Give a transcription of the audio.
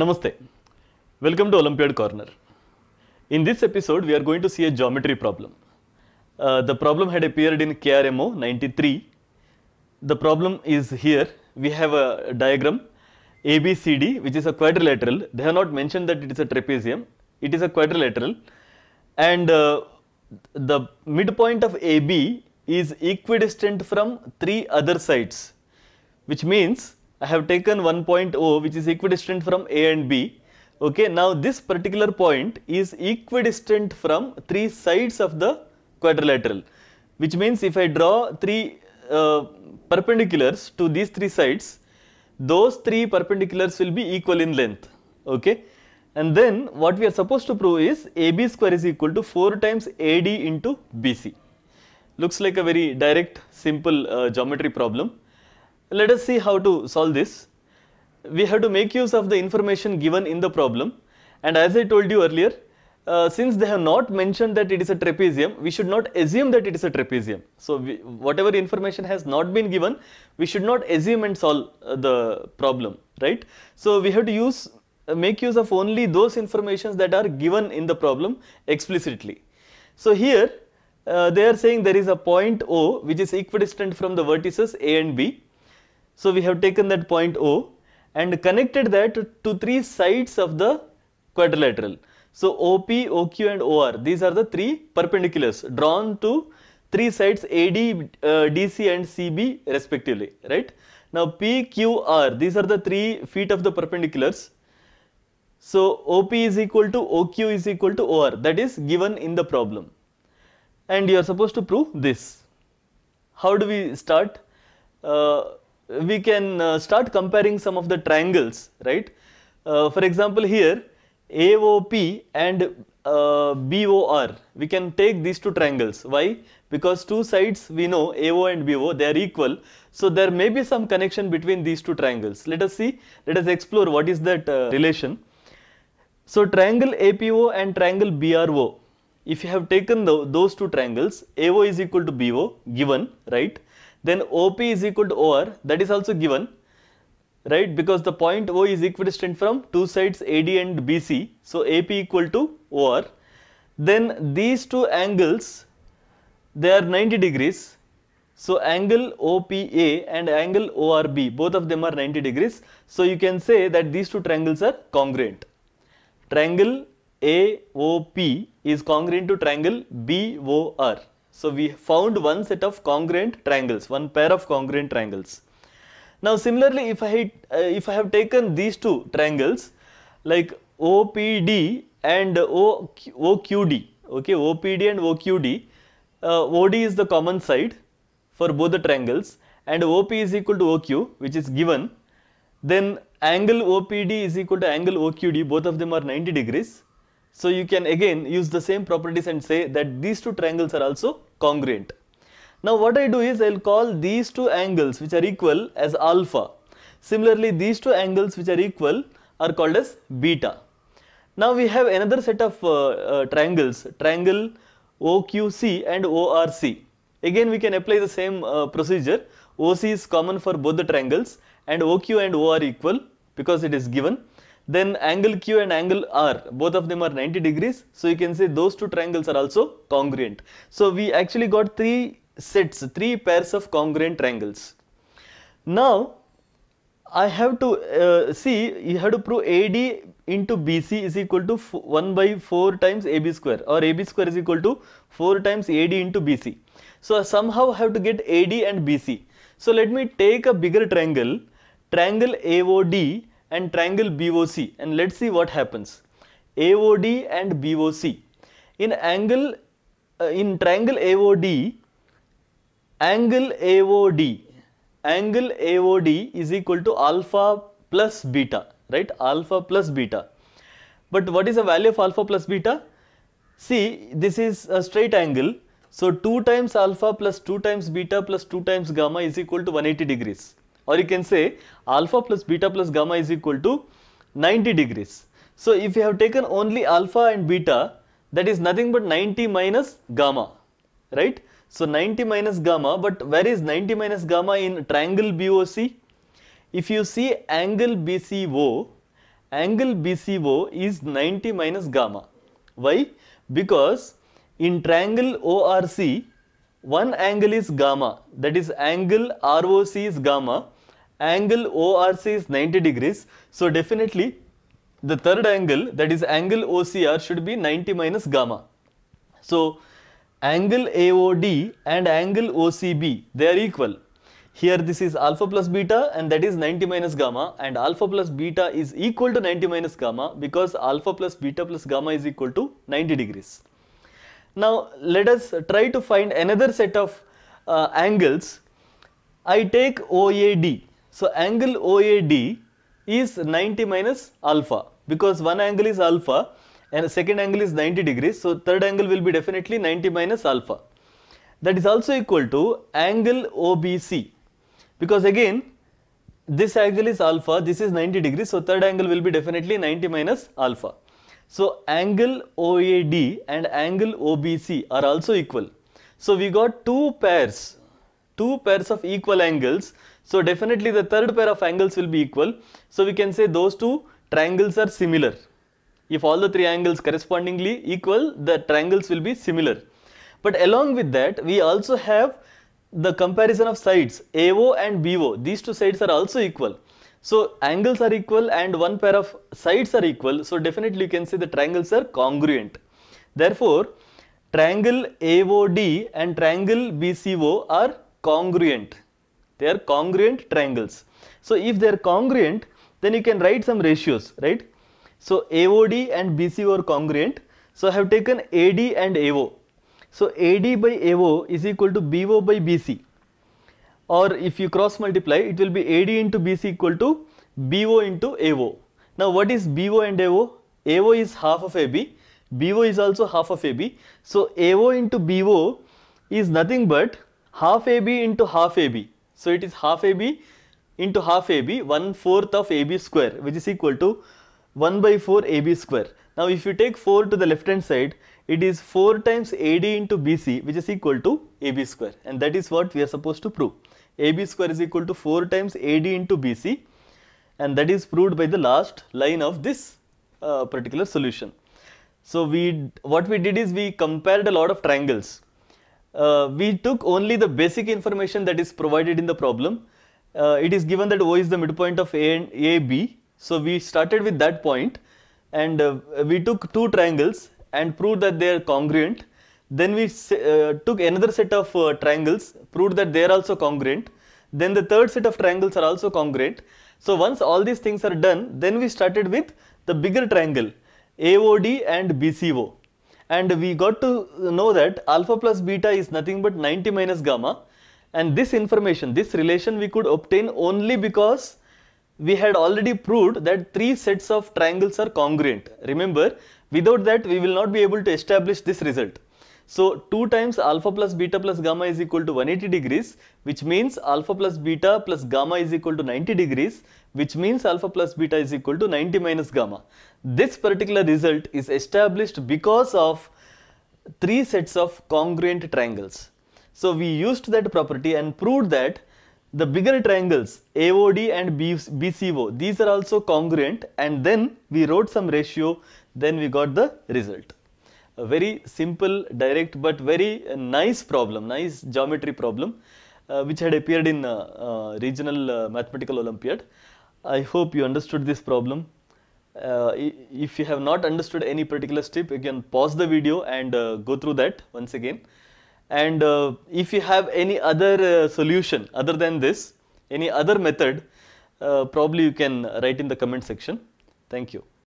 Namaste. Welcome to Olympiad Corner. In this episode, we are going to see a geometry problem. Uh, the problem had appeared in KRMO 93. The problem is here. We have a diagram ABCD, which is a quadrilateral. They have not mentioned that it is a trapezium. It is a quadrilateral. And uh, the midpoint of AB is equidistant from three other sides, which means I have taken 1.0 which is equidistant from A and B. Okay, now this particular point is equidistant from three sides of the quadrilateral which means if I draw three uh, perpendiculars to these three sides, those three perpendiculars will be equal in length. Okay. And then what we are supposed to prove is AB square is equal to 4 times AD into BC. Looks like a very direct simple uh, geometry problem. Let us see how to solve this. We have to make use of the information given in the problem and as I told you earlier, uh, since they have not mentioned that it is a trapezium, we should not assume that it is a trapezium. So, we, whatever information has not been given, we should not assume and solve uh, the problem, right. So, we have to use uh, make use of only those informations that are given in the problem explicitly. So, here uh, they are saying there is a point O which is equidistant from the vertices A and B so we have taken that point O and connected that to three sides of the quadrilateral. So OP, OQ and OR, these are the three perpendiculars drawn to three sides AD, uh, DC and CB respectively, right. Now PQR, these are the three feet of the perpendiculars. So OP is equal to OQ is equal to OR, that is given in the problem. And you are supposed to prove this. How do we start? Uh, we can uh, start comparing some of the triangles, right. Uh, for example, here AOP and uh, BOR, we can take these two triangles. Why? Because two sides we know AO and BO, they are equal. So, there may be some connection between these two triangles. Let us see, let us explore what is that uh, relation. So, triangle APO and triangle BRO, if you have taken the, those two triangles, AO is equal to BO given, right then OP is equal to OR that is also given right because the point O is equidistant from two sides AD and BC so AP equal to OR then these two angles they are 90 degrees so angle OPA and angle ORB both of them are 90 degrees so you can say that these two triangles are congruent triangle AOP is congruent to triangle BOR so we found one set of congruent triangles, one pair of congruent triangles. Now similarly, if I, uh, if I have taken these two triangles like OPD and OQ, OQD, okay, OPD and OQD, uh, OD is the common side for both the triangles and OP is equal to OQ which is given, then angle OPD is equal to angle OQD, both of them are 90 degrees so you can again use the same properties and say that these two triangles are also congruent. Now what I do is I will call these two angles which are equal as alpha. Similarly these two angles which are equal are called as beta. Now we have another set of uh, uh, triangles, triangle OQC and ORC. Again we can apply the same uh, procedure. OC is common for both the triangles and OQ and O are equal because it is given then angle Q and angle R, both of them are 90 degrees. So you can say those two triangles are also congruent. So we actually got three sets, three pairs of congruent triangles. Now I have to uh, see, you have to prove AD into BC is equal to 1 by 4 times AB square or AB square is equal to 4 times AD into BC. So somehow I have to get AD and BC. So let me take a bigger triangle, triangle AOD and triangle BOC and let's see what happens. AOD and BOC. In angle uh, in triangle AOD, angle AOD, angle AOD is equal to alpha plus beta, right? Alpha plus beta. But what is the value of alpha plus beta? See, this is a straight angle. So 2 times alpha plus 2 times beta plus 2 times gamma is equal to 180 degrees or you can say alpha plus beta plus gamma is equal to 90 degrees. So if you have taken only alpha and beta that is nothing but 90 minus gamma right. So 90 minus gamma but where is 90 minus gamma in triangle BOC? If you see angle BCO, angle BCO is 90 minus gamma. Why? Because in triangle ORC one angle is gamma that is angle ROC is gamma angle ORC is 90 degrees. So definitely the third angle that is angle OCR should be 90 minus gamma. So angle AOD and angle OCB they are equal. Here this is alpha plus beta and that is 90 minus gamma and alpha plus beta is equal to 90 minus gamma because alpha plus beta plus gamma is equal to 90 degrees. Now let us try to find another set of uh, angles. I take OAD so, angle OAD is 90 minus alpha because one angle is alpha and second angle is 90 degrees. So, third angle will be definitely 90 minus alpha. That is also equal to angle OBC because again this angle is alpha, this is 90 degrees. So, third angle will be definitely 90 minus alpha. So, angle OAD and angle OBC are also equal. So, we got two pairs, two pairs of equal angles so definitely the third pair of angles will be equal. So we can say those two triangles are similar. If all the three angles correspondingly equal, the triangles will be similar. But along with that, we also have the comparison of sides AO and BO. These two sides are also equal. So angles are equal and one pair of sides are equal. So definitely you can say the triangles are congruent. Therefore, triangle AOD and triangle BCO are congruent. They are congruent triangles. So if they are congruent, then you can write some ratios, right? So AOD and BC are congruent. So I have taken AD and AO. So AD by AO is equal to BO by BC. Or if you cross multiply, it will be AD into BC equal to BO into AO. Now what is BO and AO? AO is half of AB. BO is also half of AB. So AO into BO is nothing but half AB into half AB. So it is half AB into half AB, 1 fourth of AB square which is equal to 1 by 4 AB square. Now if you take 4 to the left hand side, it is 4 times AD into BC which is equal to AB square and that is what we are supposed to prove. AB square is equal to 4 times AD into BC and that is proved by the last line of this uh, particular solution. So we what we did is we compared a lot of triangles uh, we took only the basic information that is provided in the problem. Uh, it is given that O is the midpoint of A and AB. So we started with that point and uh, we took two triangles and proved that they are congruent. Then we uh, took another set of uh, triangles, proved that they are also congruent. Then the third set of triangles are also congruent. So once all these things are done, then we started with the bigger triangle AOD and BCO and we got to know that alpha plus beta is nothing but 90 minus gamma and this information, this relation we could obtain only because we had already proved that three sets of triangles are congruent. Remember, without that we will not be able to establish this result. So 2 times alpha plus beta plus gamma is equal to 180 degrees which means alpha plus beta plus gamma is equal to 90 degrees which means alpha plus beta is equal to 90 minus gamma. This particular result is established because of three sets of congruent triangles. So we used that property and proved that the bigger triangles AOD and BCO these are also congruent and then we wrote some ratio then we got the result a very simple, direct but very uh, nice problem, nice geometry problem uh, which had appeared in uh, regional mathematical olympiad. I hope you understood this problem. Uh, if you have not understood any particular step you can pause the video and uh, go through that once again and uh, if you have any other solution other than this any other method probably you can write in the comment section thank you